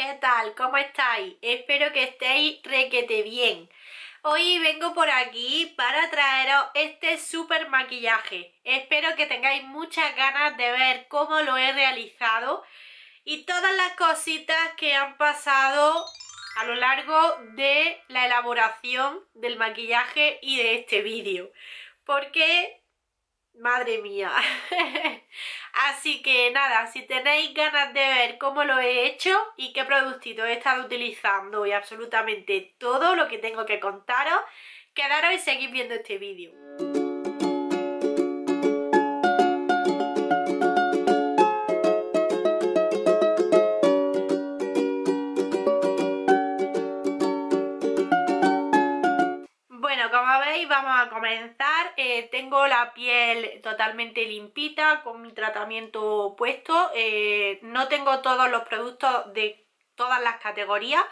¿qué tal? ¿Cómo estáis? Espero que estéis requete bien. Hoy vengo por aquí para traeros este super maquillaje. Espero que tengáis muchas ganas de ver cómo lo he realizado y todas las cositas que han pasado a lo largo de la elaboración del maquillaje y de este vídeo. Porque madre mía. Así que nada, si tenéis ganas de ver cómo lo he hecho y qué productitos he estado utilizando y absolutamente todo lo que tengo que contaros, quedaros y seguir viendo este vídeo. Bueno, como veis vamos a comenzar eh, tengo la piel totalmente limpita con mi tratamiento puesto. Eh, no tengo todos los productos de todas las categorías.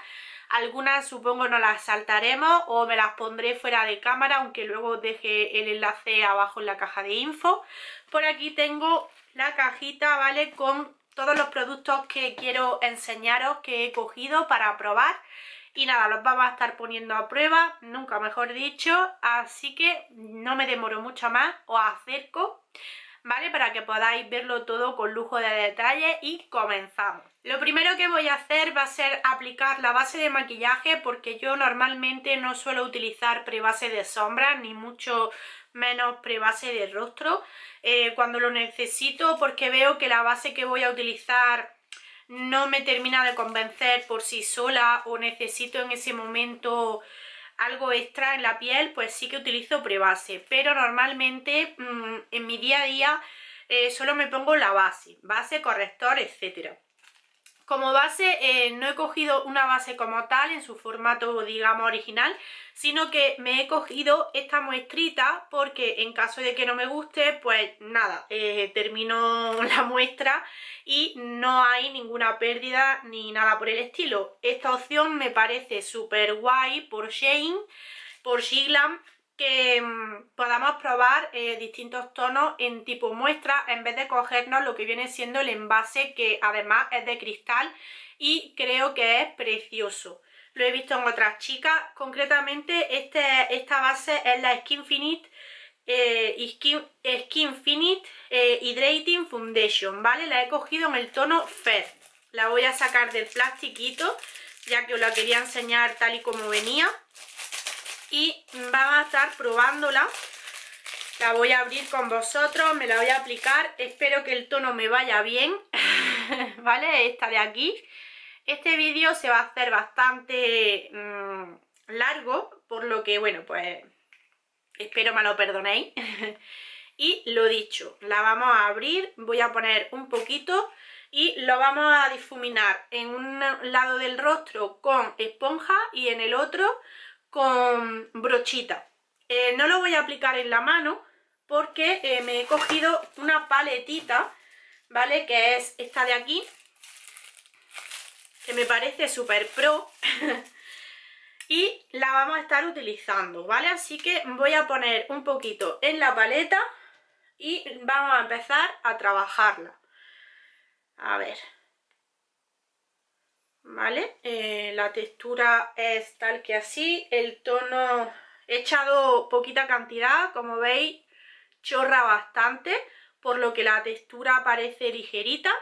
Algunas supongo no las saltaremos o me las pondré fuera de cámara, aunque luego deje el enlace abajo en la caja de info. Por aquí tengo la cajita, ¿vale? Con todos los productos que quiero enseñaros que he cogido para probar. Y nada, los vamos a estar poniendo a prueba, nunca mejor dicho, así que no me demoro mucho más, os acerco, ¿vale? Para que podáis verlo todo con lujo de detalle y comenzamos. Lo primero que voy a hacer va a ser aplicar la base de maquillaje porque yo normalmente no suelo utilizar prebase de sombra ni mucho menos prebase de rostro eh, cuando lo necesito porque veo que la base que voy a utilizar no me termina de convencer por sí sola o necesito en ese momento algo extra en la piel, pues sí que utilizo prebase, pero normalmente mm, en mi día a día eh, solo me pongo la base, base, corrector, etcétera. Como base eh, no he cogido una base como tal en su formato digamos original, sino que me he cogido esta muestrita porque en caso de que no me guste, pues nada, eh, termino la muestra y no hay ninguna pérdida ni nada por el estilo. Esta opción me parece súper guay por Shane, por Shiglam que mm, podamos probar eh, distintos tonos en tipo muestra en vez de cogernos lo que viene siendo el envase que además es de cristal y creo que es precioso lo he visto en otras chicas, concretamente este, esta base es la Skin eh, Skin, eh, Hydrating Foundation, ¿vale? La he cogido en el tono Fed, la voy a sacar del plastiquito ya que os la quería enseñar tal y como venía y vamos a estar probándola. La voy a abrir con vosotros, me la voy a aplicar, espero que el tono me vaya bien, ¿vale? Esta de aquí. Este vídeo se va a hacer bastante mm, largo, por lo que, bueno, pues espero me lo perdonéis. y lo dicho, la vamos a abrir, voy a poner un poquito y lo vamos a difuminar en un lado del rostro con esponja y en el otro con brochita. Eh, no lo voy a aplicar en la mano porque eh, me he cogido una paletita, ¿vale? Que es esta de aquí, que me parece súper pro. y la vamos a estar utilizando, ¿vale? Así que voy a poner un poquito en la paleta y vamos a empezar a trabajarla. A ver... ¿vale? Eh, la textura es tal que así, el tono he echado poquita cantidad, como veis chorra bastante, por lo que la textura parece ligerita,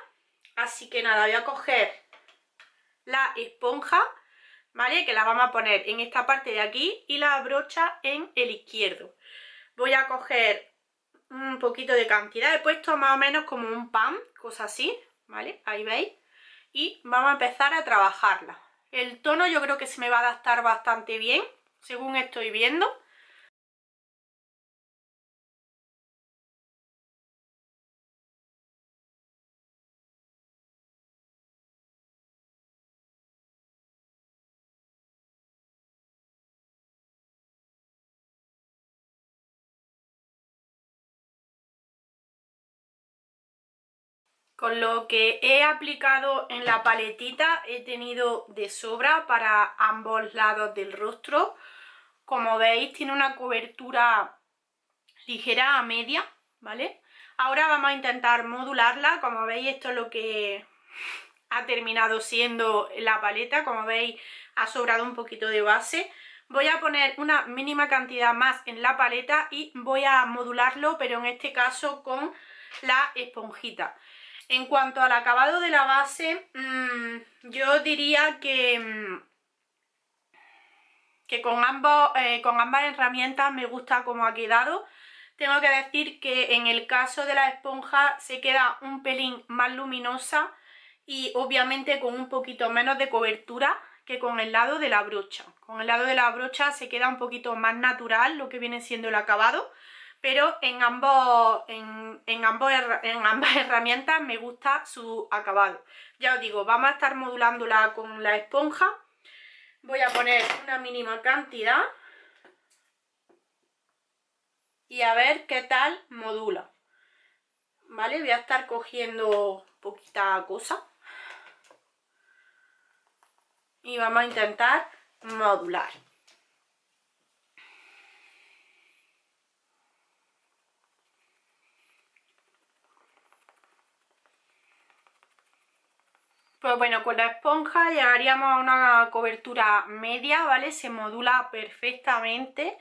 así que nada, voy a coger la esponja, ¿vale? Que la vamos a poner en esta parte de aquí y la brocha en el izquierdo. Voy a coger un poquito de cantidad, he puesto más o menos como un pan, cosa así, ¿vale? Ahí veis y vamos a empezar a trabajarla. El tono yo creo que se me va a adaptar bastante bien, según estoy viendo. Con lo que he aplicado en la paletita he tenido de sobra para ambos lados del rostro. Como veis tiene una cobertura ligera a media, ¿vale? Ahora vamos a intentar modularla, como veis esto es lo que ha terminado siendo la paleta, como veis ha sobrado un poquito de base. Voy a poner una mínima cantidad más en la paleta y voy a modularlo, pero en este caso con la esponjita. En cuanto al acabado de la base, mm, yo diría que, mm, que con, eh, con ambas herramientas me gusta como ha quedado. Tengo que decir que en el caso de la esponja se queda un pelín más luminosa y obviamente con un poquito menos de cobertura que con el lado de la brocha. Con el lado de la brocha se queda un poquito más natural lo que viene siendo el acabado pero en, ambos, en, ambos, en ambas herramientas me gusta su acabado. Ya os digo, vamos a estar modulándola con la esponja. Voy a poner una mínima cantidad y a ver qué tal modula. ¿Vale? Voy a estar cogiendo poquita cosa y vamos a intentar modular. Pues bueno, con la esponja llegaríamos a una cobertura media, ¿vale? Se modula perfectamente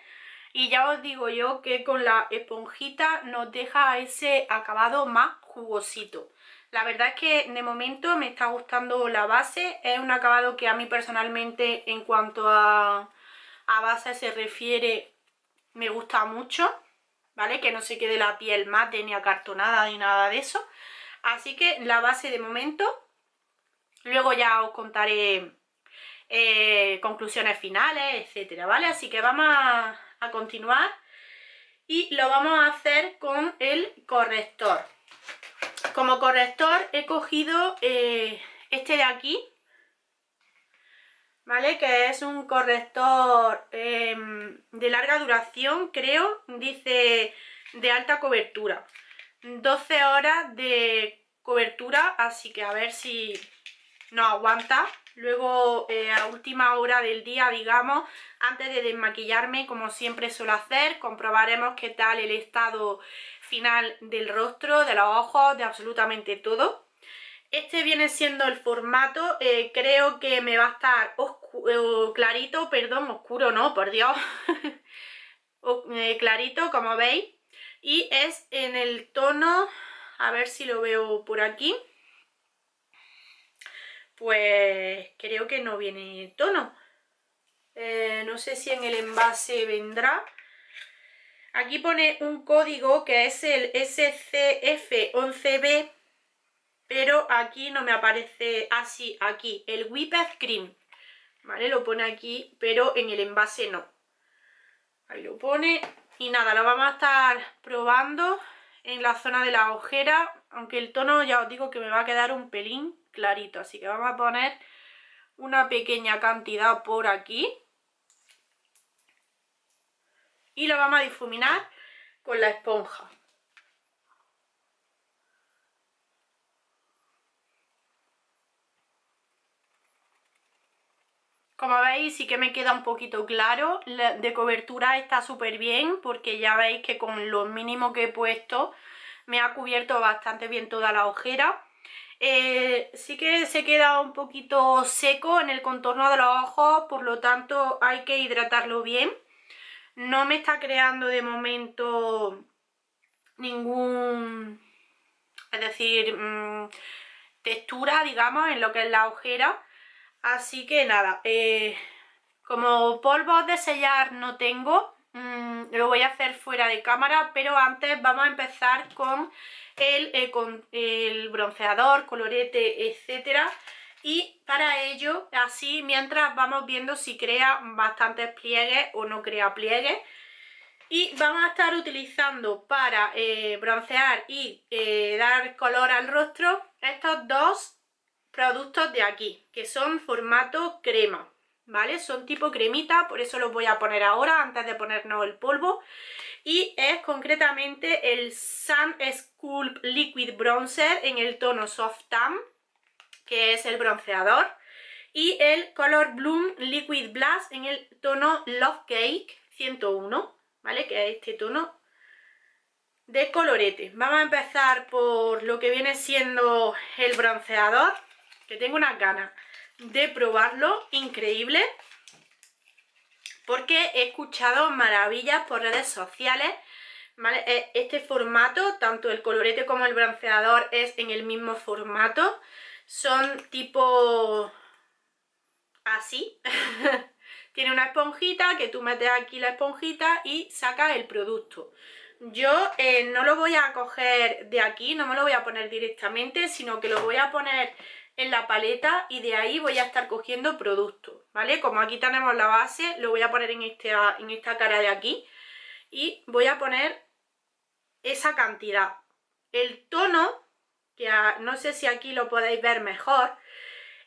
y ya os digo yo que con la esponjita nos deja ese acabado más jugosito. La verdad es que de momento me está gustando la base, es un acabado que a mí personalmente en cuanto a, a base se refiere me gusta mucho, ¿vale? Que no se quede la piel mate ni acartonada ni nada de eso. Así que la base de momento Luego ya os contaré eh, conclusiones finales, etcétera, ¿vale? Así que vamos a, continuar y lo vamos a hacer con el corrector. Como corrector he cogido eh, este de aquí, ¿vale? Que es un corrector em, de larga duración, creo, dice de alta cobertura. 12 horas de cobertura, así que a ver si, no aguanta. Luego, eh, a última hora del día, digamos, antes de desmaquillarme, como siempre suelo hacer, comprobaremos qué tal el estado final del rostro, de los ojos, de absolutamente todo. Este viene siendo el formato, eh, creo que me va a estar oscuro, eh, clarito, perdón, oscuro no, por Dios, clarito como veis. Y es en el tono, a ver si lo veo por aquí, pues creo que no viene tono. Eh, no sé si en el envase vendrá. Aquí pone un código que es el SCF11B, pero aquí no me aparece así, aquí, el Whipped Cream. ¿Vale? Lo pone aquí, pero en el envase no. Ahí lo pone. Y nada, lo vamos a estar probando en la zona de la ojera aunque el tono ya os digo que me va a quedar un pelín clarito. Así que vamos a poner una pequeña cantidad por aquí. Y lo vamos a difuminar con la esponja. Como veis sí que me queda un poquito claro, de cobertura está súper bien porque ya veis que con lo mínimo que he puesto me ha cubierto bastante bien toda la ojera. Eh, sí que se queda un poquito seco en el contorno de los ojos, por lo tanto hay que hidratarlo bien. No me está creando de momento ningún... es decir, mm, textura, digamos, en lo que es la ojera. Así que nada, eh, como polvo de sellar no tengo, Mm, lo voy a hacer fuera de cámara, pero antes vamos a empezar con el, eh, el bronceador, colorete, etcétera y para ello, así mientras vamos viendo si crea bastantes pliegues o no crea pliegues y vamos a estar utilizando para eh, broncear y eh, dar color al rostro estos dos productos de aquí que son formato crema ¿vale? Son tipo cremita, por eso los voy a poner ahora antes de ponernos el polvo. Y es concretamente el Sun Sculpt Liquid Bronzer en el tono Soft Tan, que es el bronceador. Y el Color Bloom Liquid Blush en el tono Love Cake 101, ¿vale? Que es este tono de colorete. Vamos a empezar por lo que viene siendo el bronceador, que tengo unas ganas de probarlo, increíble, porque he escuchado maravillas por redes sociales, e, Este formato, tanto el colorete como el bronceador es en el mismo formato, son tipo así, tiene una esponjita que tú metes aquí la esponjita y sacas el producto. Yo eh, no lo voy a coger de aquí, no me lo voy a poner directamente, sino que lo voy a poner en la paleta y de ahí voy a estar cogiendo productos, ¿vale? Como aquí tenemos la base, lo voy a poner en esta, en esta cara de aquí y voy a poner esa cantidad. El tono, que no sé si aquí lo podéis ver mejor,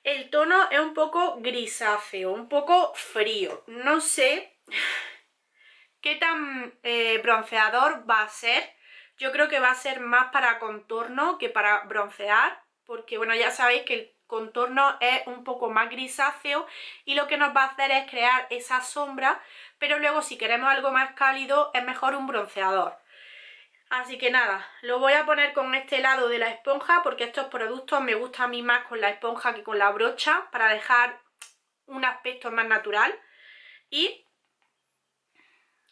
el tono es un poco grisáceo, un poco frío. No sé qué tan eh, bronceador va a ser. Yo creo que va a ser más para contorno que para broncear, porque bueno, ya sabéis que el contorno es un poco más grisáceo y lo que nos va a hacer es crear esa sombra, pero luego si queremos algo más cálido es mejor un bronceador. Así que nada, lo voy a poner con este lado de la esponja porque estos productos me gustan a mí más con la esponja que con la brocha para dejar un aspecto más natural y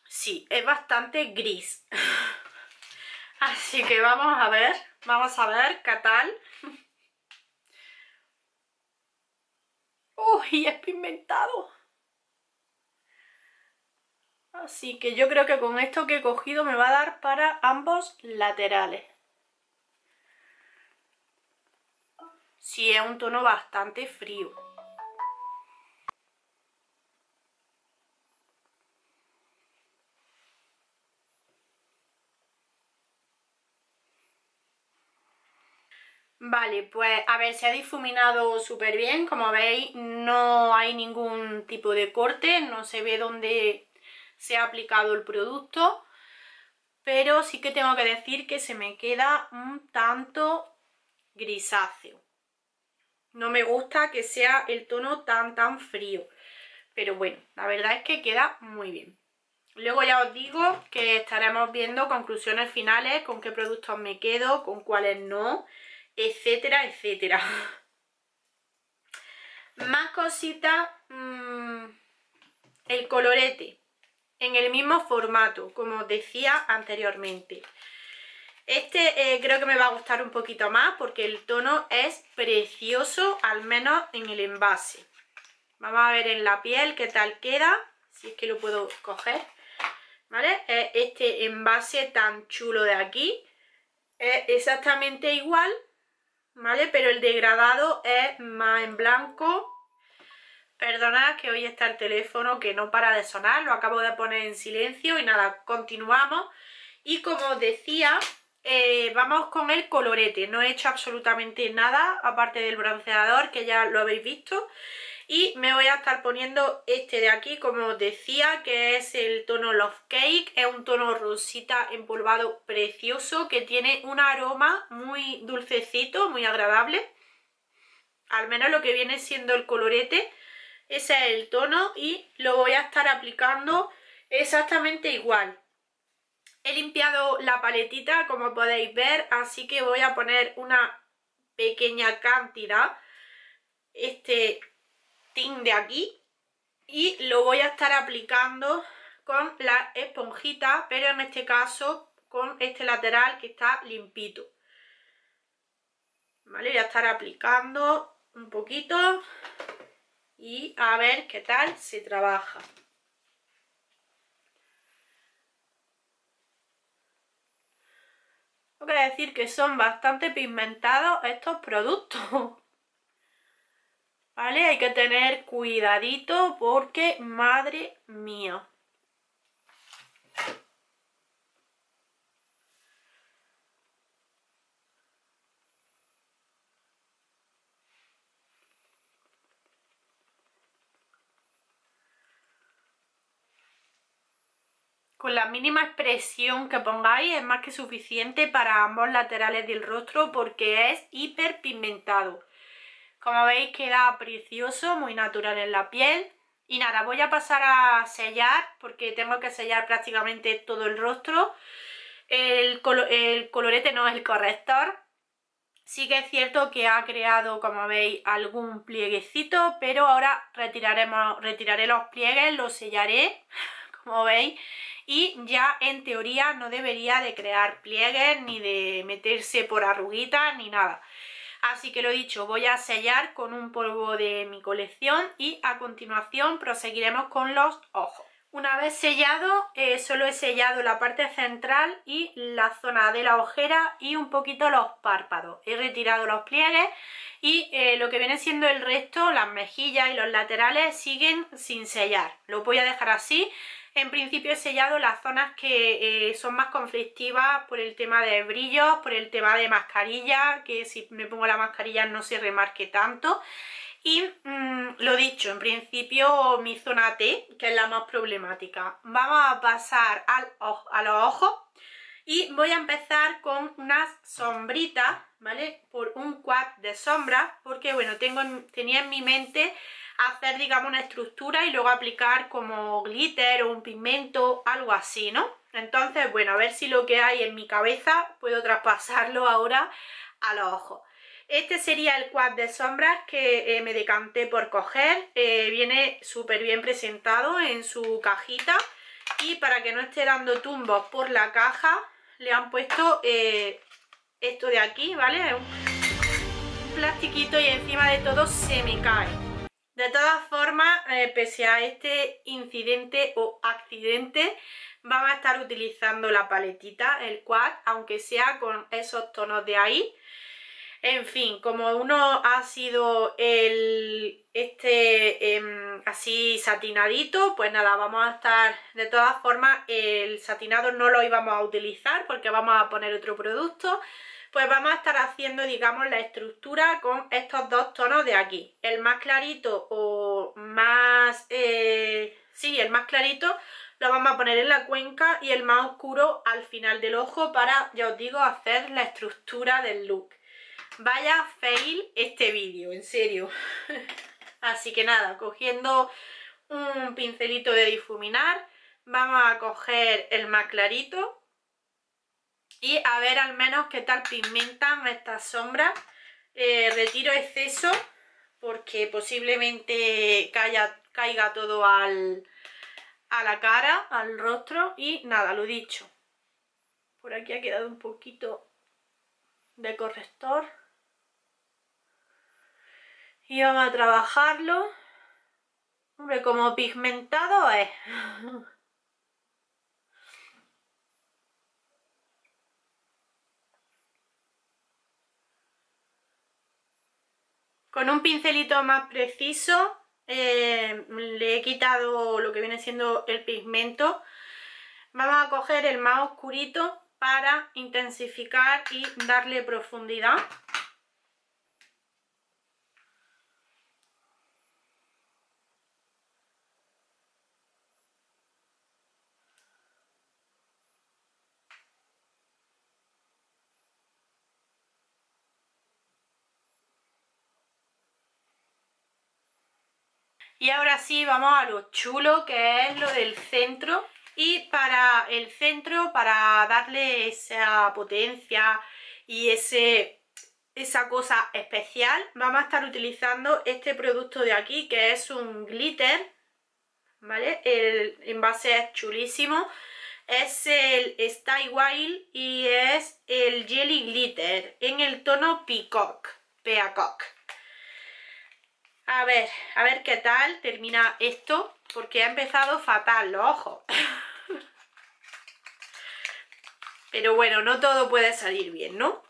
sí, es bastante gris. Así que vamos a ver, vamos a ver qué tal Uy, es pigmentado. Así que yo creo que con esto que he cogido me va a dar para ambos laterales. Sí, es un tono bastante frío. Vale, pues a ver, se ha difuminado súper bien, como veis no hay ningún tipo de corte, no se ve dónde se ha aplicado el producto, pero sí que tengo que decir que se me queda un tanto grisáceo. No me gusta que sea el tono tan tan frío, pero bueno, la verdad es que queda muy bien. Luego ya os digo que estaremos viendo conclusiones finales, con qué productos me quedo, con cuáles no etcétera, etcétera. Más cositas, mm, el colorete, en el mismo formato, como decía anteriormente. Este eh, creo que me va a gustar un poquito más porque el tono es precioso, al menos en el envase. Vamos a ver en la piel qué tal queda, si es que lo puedo coger. ¿Vale? Este envase tan chulo de aquí es exactamente igual ¿vale? Pero el degradado es más en blanco. Perdonad que hoy está el teléfono que no para de sonar, lo acabo de poner en silencio y nada, continuamos. Y como os decía, eh, vamos con el colorete. No he hecho absolutamente nada, aparte del bronceador, que ya lo habéis visto y me voy a estar poniendo este de aquí como os decía que es el tono Love Cake es un tono rosita empolvado precioso que tiene un aroma muy dulcecito, muy agradable al menos lo que viene siendo el colorete ese es el tono y lo voy a estar aplicando exactamente igual he limpiado la paletita como podéis ver así que voy a poner una pequeña cantidad este de aquí y lo voy a estar aplicando con la esponjita, pero en este caso con este lateral que está limpito. ¿Vale? Voy a estar aplicando un poquito y a ver qué tal se trabaja. Tengo que decir que son bastante pigmentados estos productos. ¿Vale? Hay que tener cuidadito porque, madre mía. Con la mínima expresión que pongáis es más que suficiente para ambos laterales del rostro porque es hiperpigmentado. Como veis queda precioso, muy natural en la piel. Y nada, voy a pasar a sellar porque tengo que sellar prácticamente todo el rostro. El, colorete no es el corrector. Sí que es cierto que ha creado, como veis, algún plieguecito, pero ahora retiraremos, retiraré los pliegues, los sellaré, como veis, y ya en teoría no debería de crear pliegues, ni de meterse por arruguitas, ni nada. Así que lo he dicho, voy a sellar con un polvo de mi colección y a continuación proseguiremos con los ojos. Una vez sellado, eh, solo he sellado la parte central y la zona de la ojera y un poquito los párpados. He retirado los pliegues y eh, lo que viene siendo el resto, las mejillas y los laterales, siguen sin sellar. Lo voy a dejar así en principio he sellado las zonas que eh, son más conflictivas por el tema de brillos, por el tema de mascarilla, que si me pongo la mascarilla no se remarque tanto. Y mm, lo dicho, en principio mi zona T, que es la más problemática. Vamos a pasar al, a los ojos y voy a empezar con unas sombritas, ¿vale? Por un quad de sombra, porque bueno, tengo, tenía en mi mente hacer digamos una estructura y luego aplicar como glitter o un pigmento, algo así, ¿no? Entonces, bueno, a ver si lo que hay en mi cabeza puedo traspasarlo ahora a los ojos. Este sería el quad de sombras que eh, me decanté por coger. Eh, viene súper bien presentado en su cajita. Y para que no esté dando tumbos por la caja, le han puesto eh, esto de aquí, ¿vale? Un plastiquito y encima de todo se me cae. De todas formas, eh, pese a este incidente o accidente, vamos a estar utilizando la paletita, el quad, aunque sea con esos tonos de ahí. En fin, como uno ha sido el, este em, así satinadito, pues nada, vamos a estar, de todas formas, el satinado no lo íbamos a utilizar porque vamos a poner otro producto, pues vamos a estar haciendo, digamos, la estructura con estos dos tonos de aquí. El más clarito o más... Eh, sí, el más clarito lo vamos a poner en la cuenca y el más oscuro al final del ojo para, ya os digo, hacer la estructura del look. Vaya fail este vídeo, en serio. Así que nada, cogiendo un pincelito de difuminar, vamos a coger el más clarito y a ver al menos qué tal pigmentan estas sombras eh, retiro exceso porque posiblemente caiga, todo a la cara, al rostro y nada, lo dicho por aquí ha quedado un poquito de corrector y vamos a trabajarlo hombre, como pigmentado es Con un pincelito más preciso eh, le he quitado lo que viene siendo el pigmento. Vamos a coger el más oscurito para intensificar y darle profundidad. Y ahora sí, vamos a lo chulo, que es lo del centro. Y para el centro, para darle esa potencia y ese, esa cosa especial, vamos a estar utilizando este producto de aquí, que es un glitter, ¿vale? El envase es chulísimo. Es el Style Wild y es el Jelly Glitter en el tono Peacock. Peacock. A ver, a ver qué tal termina esto, porque ha empezado fatal los ojos. Pero bueno, no todo puede salir bien, ¿no?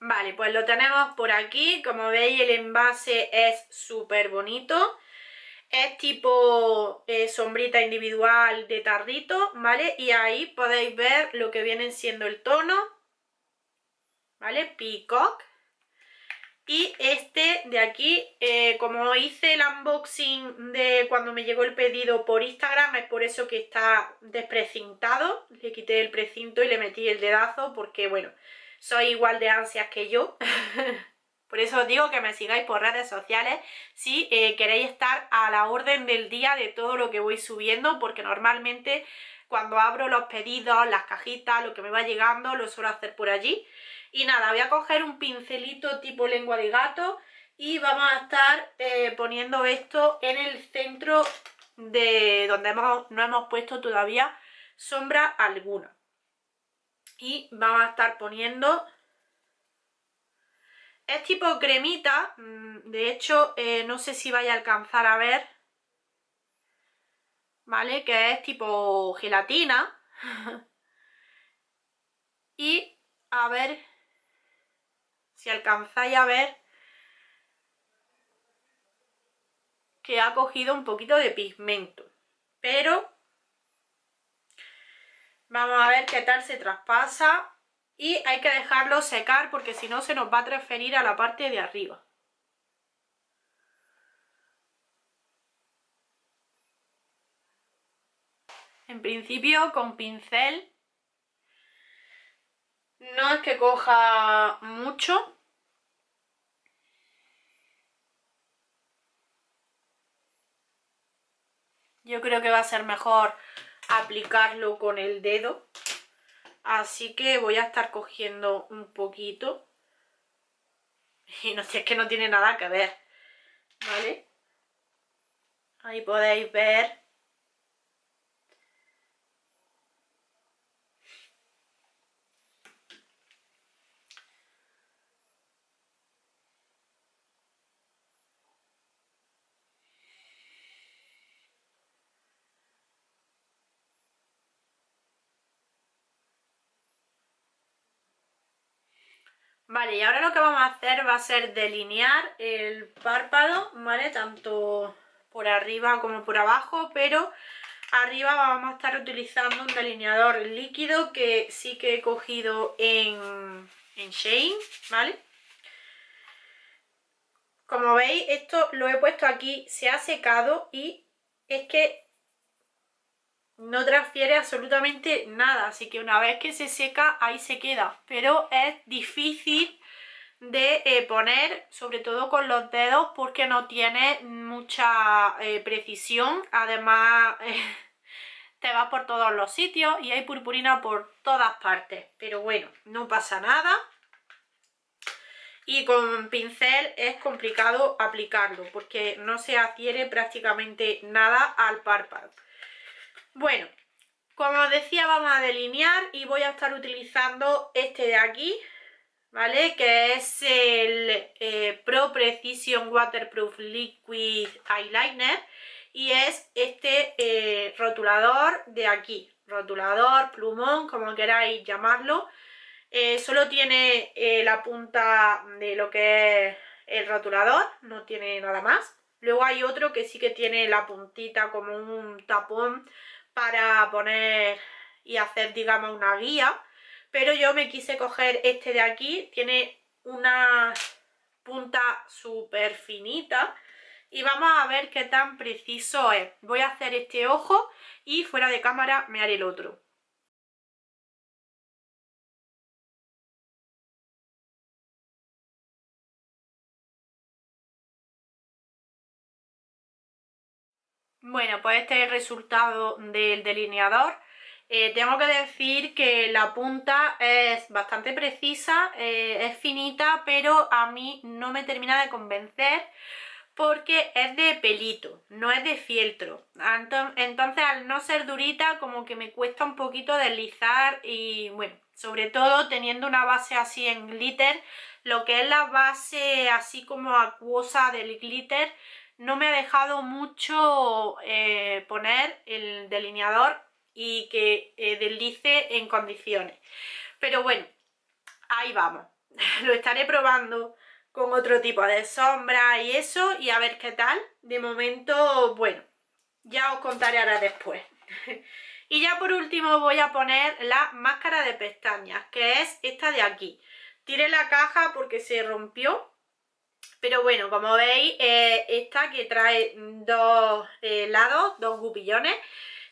Vale, pues lo tenemos por aquí. Como veis, el envase es súper bonito. Es tipo eh, sombrita individual de tarrito, ¿vale? Y ahí podéis ver lo que viene siendo el tono, ¿vale? Peacock. Y este de aquí, eh, como hice el unboxing de cuando me llegó el pedido por Instagram, es por eso que está desprecintado. Le quité el precinto y le metí el dedazo porque, bueno, soy igual de ansias que yo. por eso os digo que me sigáis por redes sociales si eh, queréis estar a la orden del día de todo lo que voy subiendo, porque normalmente cuando abro los pedidos, las cajitas, lo que me va llegando, lo suelo hacer por allí. Y nada, voy a coger un pincelito tipo lengua de gato y vamos a estar eh, poniendo esto en el centro de donde no hemos puesto todavía sombra alguna. Y vamos a estar poniendo... Es tipo cremita, mm, de hecho eh, no sé si vaya a alcanzar a ver, ¿vale? Que es tipo gelatina. y a ver si alcanzáis a ver que ha cogido un poquito de pigmento pero vamos a ver qué tal se traspasa y hay que dejarlo secar porque si no se nos va a transferir a la parte de arriba en principio con pincel no es que coja mucho. Yo creo que va a ser mejor aplicarlo con el dedo. Así que voy a estar cogiendo un poquito. Y no sé, es que no tiene nada que ver. ¿Vale? Ahí podéis ver Vale, y ahora lo que vamos a hacer va a ser delinear el párpado, ¿vale? Tanto por arriba como por abajo, pero arriba vamos a estar utilizando un delineador líquido que sí que he cogido en, en Shane, ¿vale? Como veis, esto lo he puesto aquí, se ha secado y es que no transfiere absolutamente nada, así que una vez que se seca ahí se queda, pero es difícil de eh, poner, sobre todo con los dedos, porque no tiene mucha eh, precisión, además te va por todos los sitios y hay purpurina por todas partes, pero bueno, no pasa nada. Y con pincel es complicado aplicarlo porque no se adhiere prácticamente nada al párpado. Bueno, como os decía, vamos a delinear y voy a estar utilizando este de aquí, ¿vale? Que es el eh, Pro Precision Waterproof Liquid Eyeliner y es este eh, rotulador de aquí, rotulador, plumón, como queráis llamarlo. Eh, solo tiene la punta de lo que es el rotulador, no tiene nada más. Luego hay otro que sí que tiene la puntita como un tapón para poner y hacer, digamos, una guía. Pero yo me quise coger este de aquí. Tiene una punta súper finita. Y vamos a ver qué tan preciso es. Voy a hacer este ojo y fuera de cámara me haré el otro. Bueno, pues este es el resultado del delineador. Eh, tengo que decir que la punta es bastante precisa, eh, es finita, pero a mí no me termina de convencer porque es de pelito, no es de fieltro. Entonces al no ser durita como que me cuesta un poquito deslizar y bueno, sobre todo teniendo una base así en glitter, lo que es la base así como acuosa del glitter no me ha dejado mucho eh, poner el delineador y que eh, deslice en condiciones. Pero bueno, ahí vamos. Lo estaré probando con otro tipo de sombra y eso y a ver qué tal. De momento, bueno, ya os contaré ahora después. y ya por último voy a poner la máscara de pestañas, que es esta de aquí. Tiré la caja porque se rompió pero bueno, como veis, eh, esta que trae dos eh, lados, dos gupillones,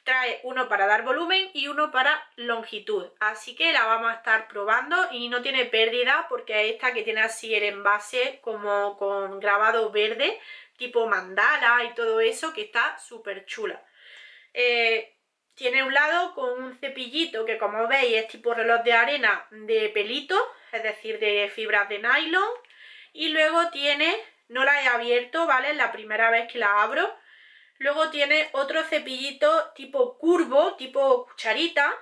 trae uno para dar volumen y uno para longitud. Así que la vamos a estar probando y no tiene pérdida porque esta que tiene así el envase como con grabado verde, tipo mandala y todo eso, que está súper chula. Eh, tiene un lado con un cepillito que como veis es tipo reloj de arena de pelito, es decir, de fibras de nylon y luego tiene, no la he abierto, ¿vale? Es la primera vez que la abro. Luego tiene otro cepillito tipo curvo, tipo cucharita,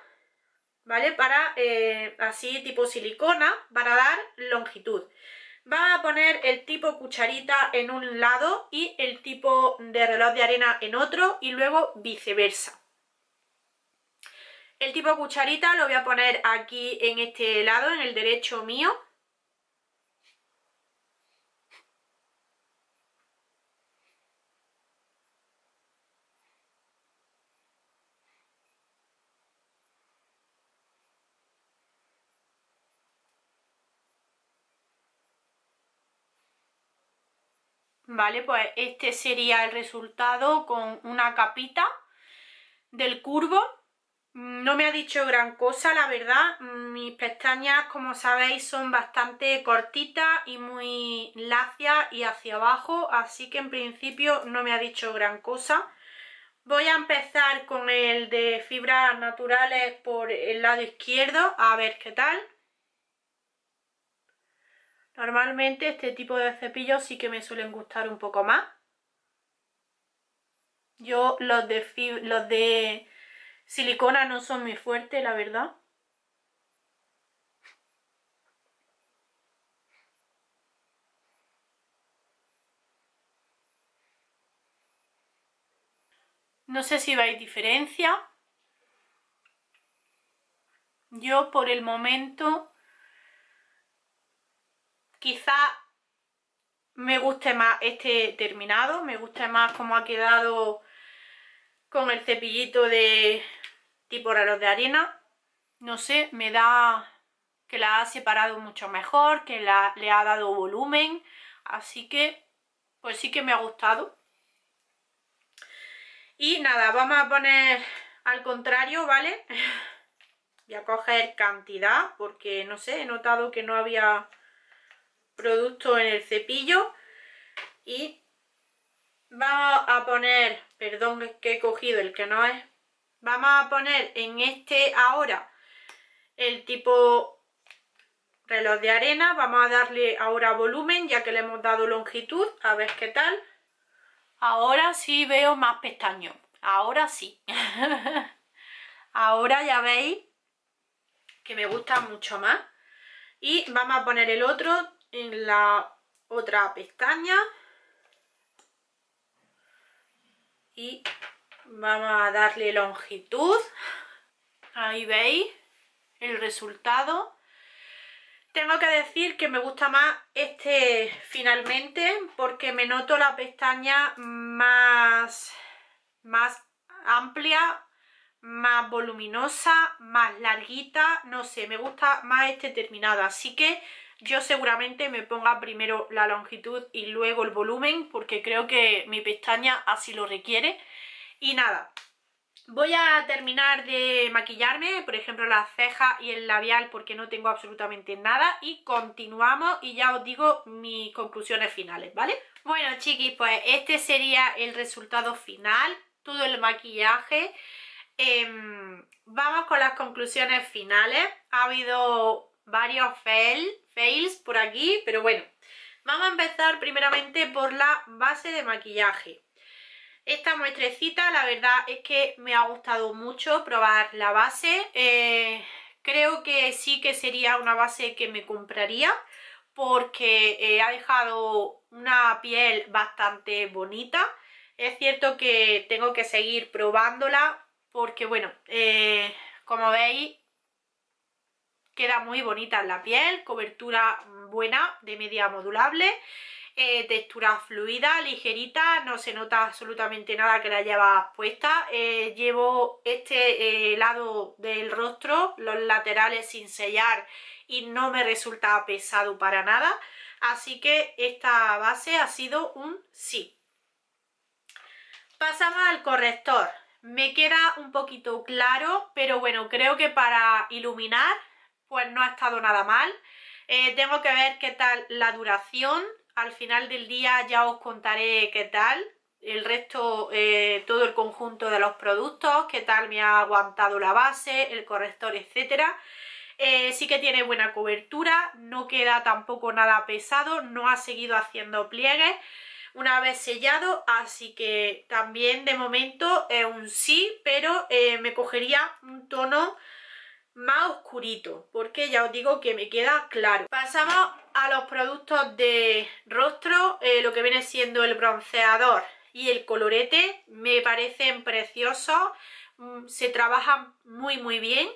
¿vale? Para, eh, así tipo silicona, para dar longitud. Va a poner el tipo cucharita en un lado y el tipo de reloj de arena en otro y luego viceversa. El tipo cucharita lo voy a poner aquí en este lado, en el derecho mío, ¿vale? Pues este sería el resultado con una capita del curvo. Mm, no me ha dicho gran cosa, la verdad. Mm, mis pestañas, como sabéis, son bastante cortitas y muy lacias y hacia abajo, así que en principio no me ha dicho gran cosa. Voy a empezar con el de fibras naturales por el lado izquierdo, a ver qué tal. Normalmente este tipo de cepillos sí que me suelen gustar un poco más. Yo los de, los de silicona no son muy fuertes, la verdad. No sé si veis diferencia. Yo por el momento Quizá me guste más este terminado, me guste más cómo ha quedado con el cepillito de tipo raros de arena. No sé, me da que la ha separado mucho mejor, que le ha dado volumen. Así que, pues sí que me ha gustado. Y nada, vamos a poner al contrario, ¿vale? Voy a coger cantidad porque, no sé, he notado que no había producto en el cepillo y vamos a poner, perdón es que he cogido el que no es, vamos a poner en este ahora el tipo reloj de arena, vamos a darle ahora volumen ya que le hemos dado longitud, a ver qué tal. Ahora sí veo más pestaño. ahora sí. ahora ya veis que me gusta mucho más. Y vamos a poner el otro en la otra pestaña y vamos a darle longitud ahí veis el resultado tengo que decir que me gusta más este finalmente porque me noto la pestaña más, más amplia, más voluminosa, más larguita, no sé, me gusta más este terminado. Así que yo seguramente me ponga primero la longitud y luego el volumen porque creo que mi pestaña así lo requiere. Y nada, voy a terminar de maquillarme, por ejemplo las cejas y el labial porque no tengo absolutamente nada. Y continuamos y ya os digo mis conclusiones finales, ¿vale? Bueno chiquis, pues este sería el resultado final, todo el maquillaje. Em, vamos con las conclusiones finales. Ha habido varios fails fails por aquí, pero bueno. Vamos a empezar primeramente por la base de maquillaje. Esta muestrecita la verdad es que me ha gustado mucho probar la base. Eh, creo que sí que sería una base que me compraría porque eh, ha dejado una piel bastante bonita. Es cierto que tengo que seguir probándola porque bueno, eh, como veis queda muy bonita en la piel, cobertura buena de media modulable, eh, textura fluida, ligerita, no se nota absolutamente nada que la lleva puesta. Eh, llevo este eh, lado del rostro, los laterales sin sellar y no me resulta pesado para nada. Así que esta base ha sido un sí. Pasamos al corrector. Me queda un poquito claro, pero bueno, creo que para iluminar pues no ha estado nada mal. Eh, tengo que ver qué tal la duración, al final del día ya os contaré qué tal. El resto, eh, todo el conjunto de los productos, qué tal me ha aguantado la base, el corrector, etcétera. Eh, sí que tiene buena cobertura, no queda tampoco nada pesado, no ha seguido haciendo pliegues una vez sellado, así que también de momento es un sí, pero me cogería un tono más oscurito, porque ya os digo que me queda claro. Pasamos a los productos de rostro, eh, lo que viene siendo el bronceador y el colorete, me parecen preciosos, mm, se trabajan muy muy bien,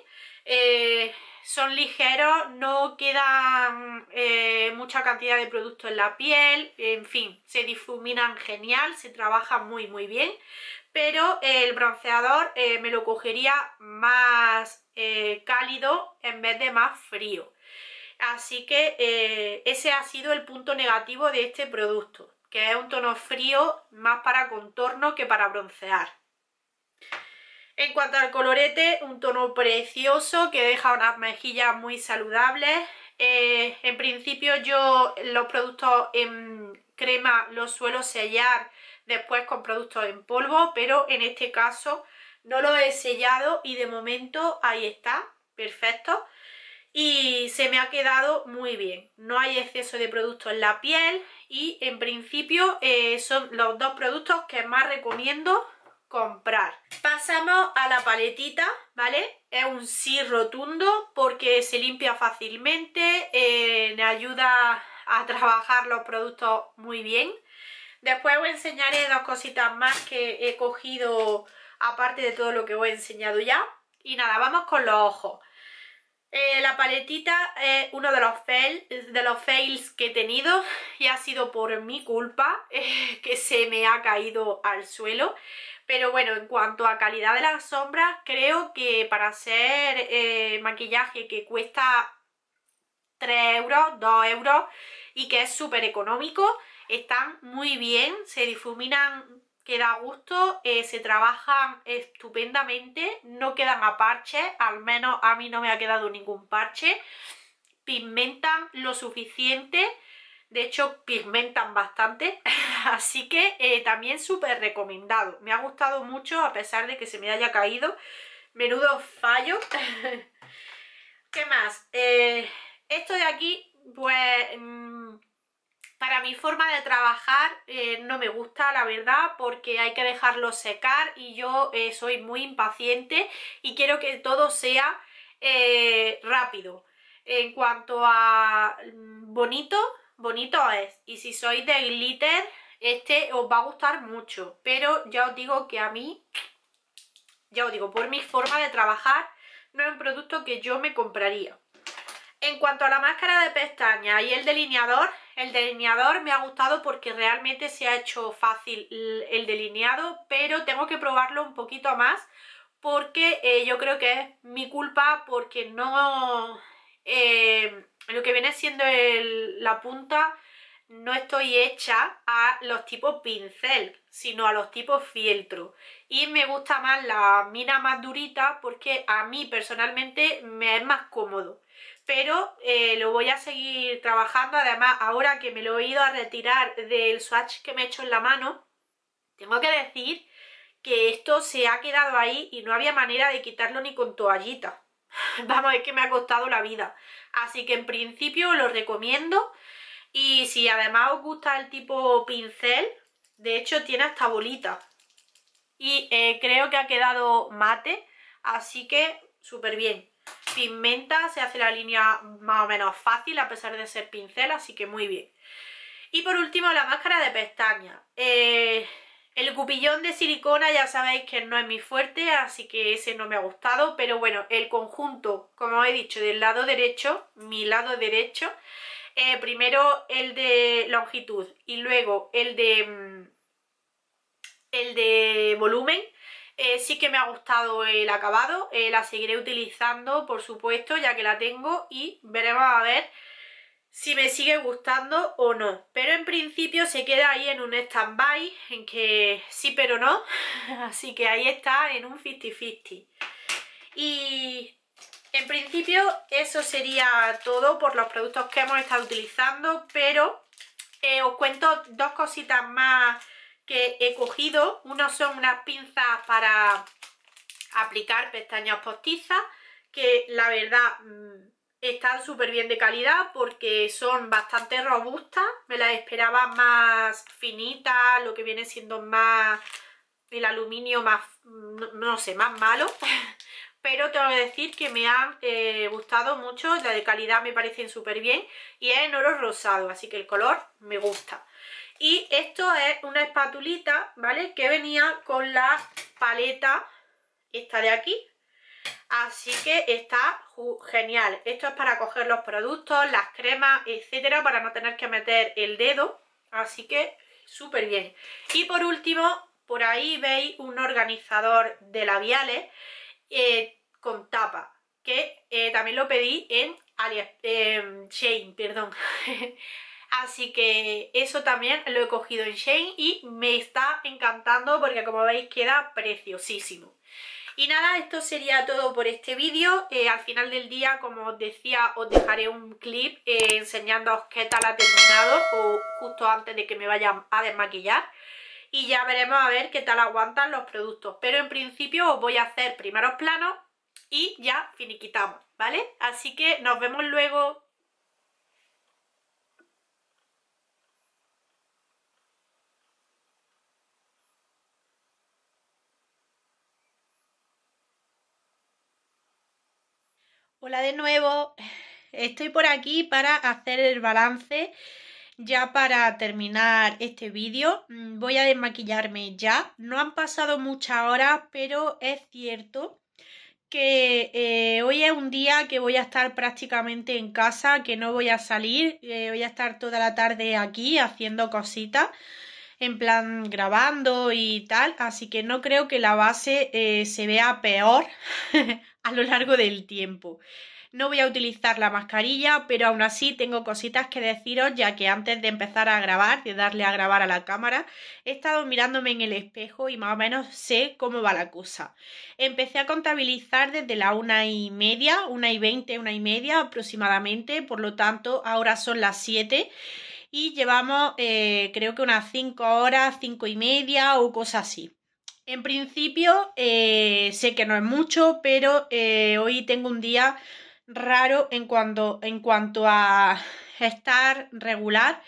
eh, son ligeros, no quedan eh, mucha cantidad de producto en la piel, en fin, se difuminan genial, se trabajan muy muy bien pero eh, el bronceador eh, me lo cogería más eh, cálido en vez de más frío. Así que ese ha sido el punto negativo de este producto, que es un tono frío más para contorno que para broncear. En cuanto al colorete, un tono precioso que deja unas mejillas muy saludables. en principio yo los productos en crema los suelo sellar después con productos en polvo, pero en este caso no lo he sellado y de momento ahí está, perfecto. Y se me ha quedado muy bien, no hay exceso de producto en la piel y en principio eh, son los dos productos que más recomiendo comprar. Pasamos a la paletita, ¿vale? Es un sí rotundo porque se limpia fácilmente, eh, me ayuda a trabajar los productos muy bien. Después os enseñaré eh, dos cositas más que he cogido aparte de todo lo que os he enseñado ya. Y nada, vamos con los ojos. Eh, la paletita es uno de los, de los fails que he tenido y ha sido por mi culpa eh, que se me ha caído al suelo. Pero bueno, en cuanto a calidad de las sombras, creo que para hacer maquillaje que cuesta 3 euros, 2 euros y que es súper económico, están muy bien, se difuminan queda da gusto, eh, se trabajan estupendamente, no quedan a parches, al menos a mí no me ha quedado ningún parche, pigmentan lo suficiente, de hecho pigmentan bastante, así que eh, también súper recomendado, me ha gustado mucho a pesar de que se me haya caído, menudo fallo. ¿Qué más? Eh, esto de aquí, pues... Mm, para mi forma de trabajar eh, no me gusta, la verdad, porque hay que dejarlo secar y yo eh, soy muy impaciente y quiero que todo sea eh, rápido. En cuanto a mm, bonito, bonito es. Y si sois de glitter, este os va a gustar mucho. Pero ya os digo que a mí, ya os digo, por mi forma de trabajar, no es un producto que yo me compraría. En cuanto a la máscara de pestaña y el delineador, el delineador me ha gustado porque realmente se ha hecho fácil el delineado, pero tengo que probarlo un poquito más porque eh, yo creo que es mi culpa porque no... Eh, lo que viene siendo la punta no estoy hecha a los tipos pincel, sino a los tipos fieltro. Y me gusta más la mina más durita porque a mí personalmente me es más cómodo pero eh, lo voy a seguir trabajando, además ahora que me lo he ido a retirar del swatch que me he hecho en la mano, tengo que decir que esto se ha quedado ahí y no había manera de quitarlo ni con toallita. Vamos, es que me ha costado la vida. Así que en principio lo recomiendo. Y si además os gusta el tipo pincel, de hecho tiene hasta bolita. Y eh, creo que ha quedado mate, así que súper bien pigmenta, se hace la línea más o menos fácil a pesar de ser pincel, así que muy bien. Y por último la máscara de pestañas. Eh, el cupillón de silicona ya sabéis que no es mi fuerte, así que ese no me ha gustado, pero bueno, el conjunto, como he dicho, del lado derecho, mi lado derecho, eh, primero el de longitud y luego el de, mm, el de volumen, eh, sí que me ha gustado el acabado, eh, la seguiré utilizando por supuesto ya que la tengo y veremos a ver si me sigue gustando o no. Pero en principio se queda ahí en un stand-by, en que sí pero no, así que ahí está en un 50-50. Y en principio eso sería todo por los productos que hemos estado utilizando, pero eh, os cuento dos cositas más que he cogido. Unos son unas pinzas para aplicar pestañas postizas, que la verdad mm, están súper bien de calidad porque son bastante robustas. Me las esperaba más finitas, lo que viene siendo más el aluminio más, no, sé, más malo. Pero tengo que decir que me han eh, gustado mucho, la de calidad me parecen súper bien y es en oro rosado, así que el color me gusta. Y esto es una espatulita, ¿vale? Que venía con la paleta esta de aquí. Así que está genial. Esto es para coger los productos, las cremas, etcétera, para no tener que meter el dedo. Así que súper bien. Y por último, por ahí veis un organizador de labiales eh, con tapa. Que eh, también lo pedí en, Ali, eh, Shane, perdón. Así que eso también lo he cogido en Shane y me está encantando porque como veis queda preciosísimo. Y nada, esto sería todo por este vídeo. Eh, al final del día, como os decía, os dejaré un clip eh, enseñándoos qué tal ha terminado o justo antes de que me vayan a desmaquillar. Y ya veremos a ver qué tal aguantan los productos. Pero en principio os voy a hacer primeros planos y ya finiquitamos, ¿vale? Así que nos vemos luego. Hola de nuevo, estoy por aquí para hacer el balance ya para terminar este vídeo. Mm, voy a desmaquillarme ya, no han pasado muchas horas, pero es cierto que eh, hoy es un día que voy a estar prácticamente en casa, que no voy a salir, eh, voy a estar toda la tarde aquí haciendo cositas en plan grabando y tal, así que no creo que la base eh, se vea peor a lo largo del tiempo. No voy a utilizar la mascarilla, pero aún así tengo cositas que deciros, ya que antes de empezar a grabar, de darle a grabar a la cámara, he estado mirándome en el espejo y más o menos sé cómo va la cosa. Empecé a contabilizar desde la una y media, una y veinte, una y media aproximadamente, por lo tanto ahora son las siete y llevamos eh, creo que unas 5 horas, 5 y media o cosas así. En principio eh, sé que no es mucho, pero eh, hoy tengo un día raro en cuanto, en cuanto a estar regular.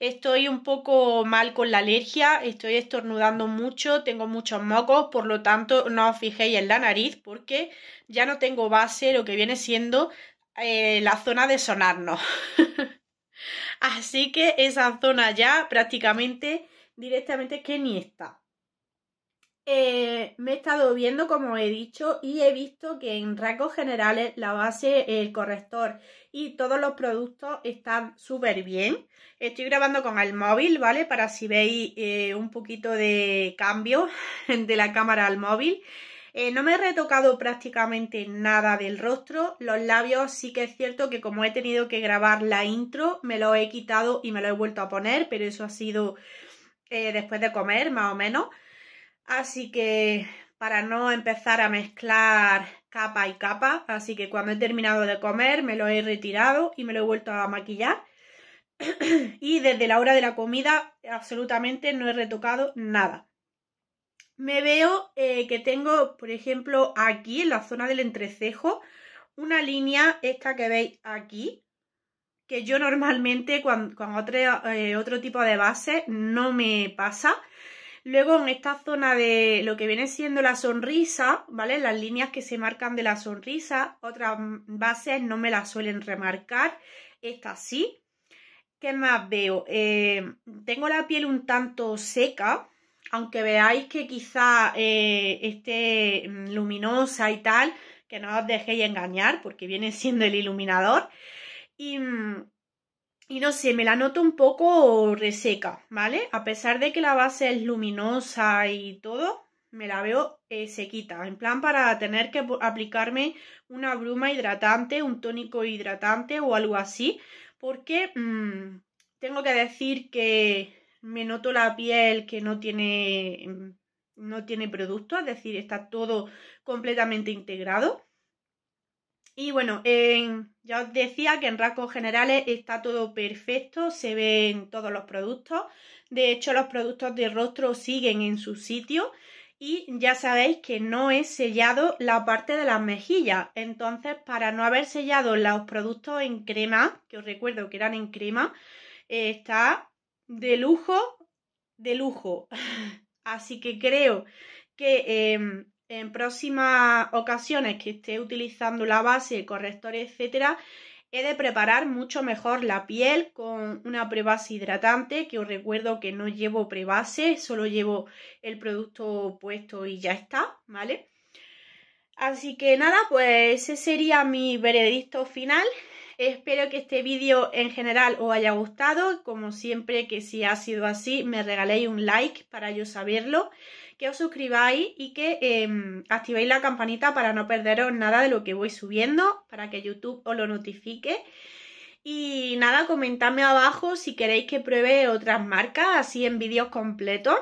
Estoy un poco mal con la alergia, estoy estornudando mucho, tengo muchos mocos, por lo tanto no os fijéis en la nariz porque ya no tengo base, lo que viene siendo la zona de sonarnos. Así que esa zona ya prácticamente directamente que ni está. Eh, me he estado viendo, como he dicho, y he visto que en rasgos generales la base, el corrector y todos los productos están súper bien. Estoy grabando con el móvil, ¿vale? Para si veis eh, un poquito de cambio de la cámara al móvil. Eh, no me he retocado prácticamente nada del rostro, los labios sí que es cierto que como he tenido que grabar la intro, me lo he quitado y me lo he vuelto a poner, pero eso ha sido eh, después de comer más o menos. Así que para no empezar a mezclar capa y capa, así que cuando he terminado de comer me lo he retirado y me lo he vuelto a maquillar. y desde la hora de la comida absolutamente no he retocado nada me veo eh, que tengo, por ejemplo, aquí en la zona del entrecejo, una línea, esta que veis aquí, que yo normalmente con, eh, otro, tipo de base no me pasa. Luego en esta zona de lo que viene siendo la sonrisa, ¿vale? Las líneas que se marcan de la sonrisa, otras bases no me las suelen remarcar, esta sí. ¿Qué más veo? Eh, tengo la piel un tanto seca, aunque veáis que quizá eh, esté mm, luminosa y tal, que no os dejéis engañar porque viene siendo el iluminador. Mm, y, no sé, me la noto un poco reseca, ¿vale? A pesar de que la base es luminosa y todo, me la veo eh, sequita, en plan para tener que aplicarme una bruma hidratante, un tónico hidratante o algo así, porque mm, tengo que decir que me noto la piel que no tiene, no tiene producto, es decir, está todo completamente integrado. Y bueno, ya os decía que en rasgos generales está todo perfecto, se ven todos los productos. De hecho, los productos de rostro siguen en su sitio y ya sabéis que no he sellado la parte de las mejillas. Entonces, para no haber sellado los productos en crema, que os recuerdo que eran en crema, eh, está de lujo, de lujo. Así que creo que em, en próximas ocasiones que esté utilizando la base, corrector, etcétera, he de preparar mucho mejor la piel con una prebase hidratante, que os recuerdo que no llevo prebase, solo llevo el producto puesto y ya está, ¿vale? Así que nada, pues ese sería mi veredicto final Espero que este vídeo en general os haya gustado. Como siempre, que si ha sido así, me regaléis un like para yo saberlo. Que os suscribáis y que em, activéis la campanita para no perderos nada de lo que voy subiendo, para que YouTube os lo notifique. Y nada, comentadme abajo si queréis que pruebe otras marcas, así en vídeos completos.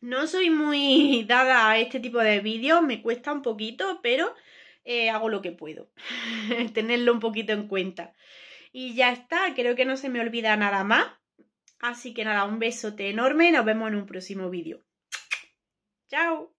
No soy muy dada a este tipo de vídeos, me cuesta un poquito, pero eh, hago lo que puedo. Tenerlo un poquito en cuenta. Y ya está, creo que no se me olvida nada más. Así que nada, un besote enorme y nos vemos en un próximo vídeo. ¡Chao!